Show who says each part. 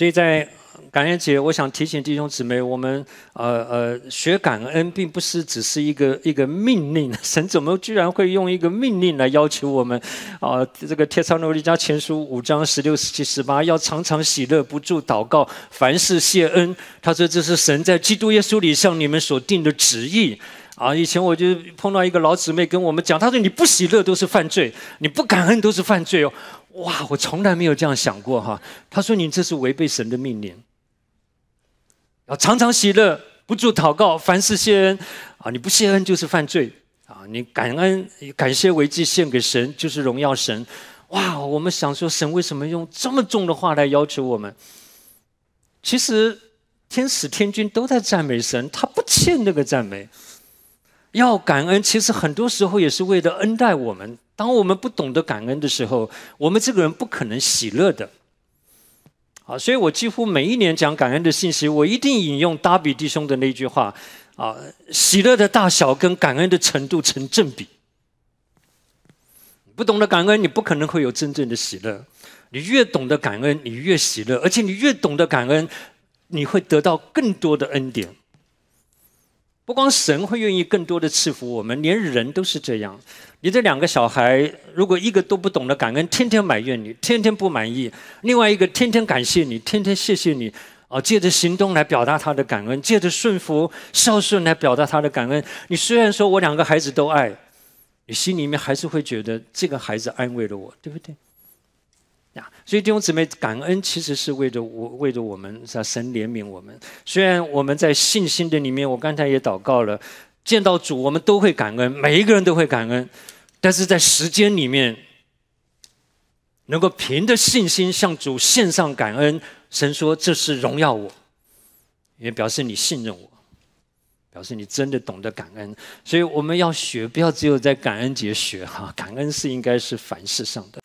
Speaker 1: 所以在感恩节，我想提醒弟兄姊妹，我们呃呃，学感恩并不是只是一个一个命令。神怎么居然会用一个命令来要求我们？啊，这个《天长地久家前书》五章十六、十七、十八，要常常喜乐，不住祷告，凡事谢恩。他说这是神在基督耶稣里向你们所定的旨意。啊，以前我就碰到一个老姊妹跟我们讲，她说你不喜乐都是犯罪，你不感恩都是犯罪哦。哇！我从来没有这样想过哈。他说：“你这是违背神的命令。”要常常喜乐，不住祷告，凡事谢恩。啊，你不谢恩就是犯罪。啊，你感恩、感谢为祭献给神，就是荣耀神。哇！我们想说，神为什么用这么重的话来要求我们？其实，天使天君都在赞美神，他不欠那个赞美。要感恩，其实很多时候也是为了恩待我们。当我们不懂得感恩的时候，我们这个人不可能喜乐的。啊，所以我几乎每一年讲感恩的信息，我一定引用达比弟兄的那句话：啊，喜乐的大小跟感恩的程度成正比。不懂得感恩，你不可能会有真正的喜乐。你越懂得感恩，你越喜乐，而且你越懂得感恩，你会得到更多的恩典。不光神会愿意更多的赐福我们，连人都是这样。你的两个小孩，如果一个都不懂得感恩，天天埋怨你，天天不满意；另外一个天天感谢你，天天谢谢你，啊，借着行动来表达他的感恩，借着顺服、孝顺来表达他的感恩。你虽然说我两个孩子都爱，你心里面还是会觉得这个孩子安慰了我，对不对？呀，所以弟兄姊妹，感恩其实是为了我，为着我们，是吧？神怜悯我们，虽然我们在信心的里面，我刚才也祷告了，见到主我们都会感恩，每一个人都会感恩，但是在时间里面，能够凭着信心向主献上感恩，神说这是荣耀我，也表示你信任我，表示你真的懂得感恩，所以我们要学，不要只有在感恩节学哈，感恩是应该是凡事上的。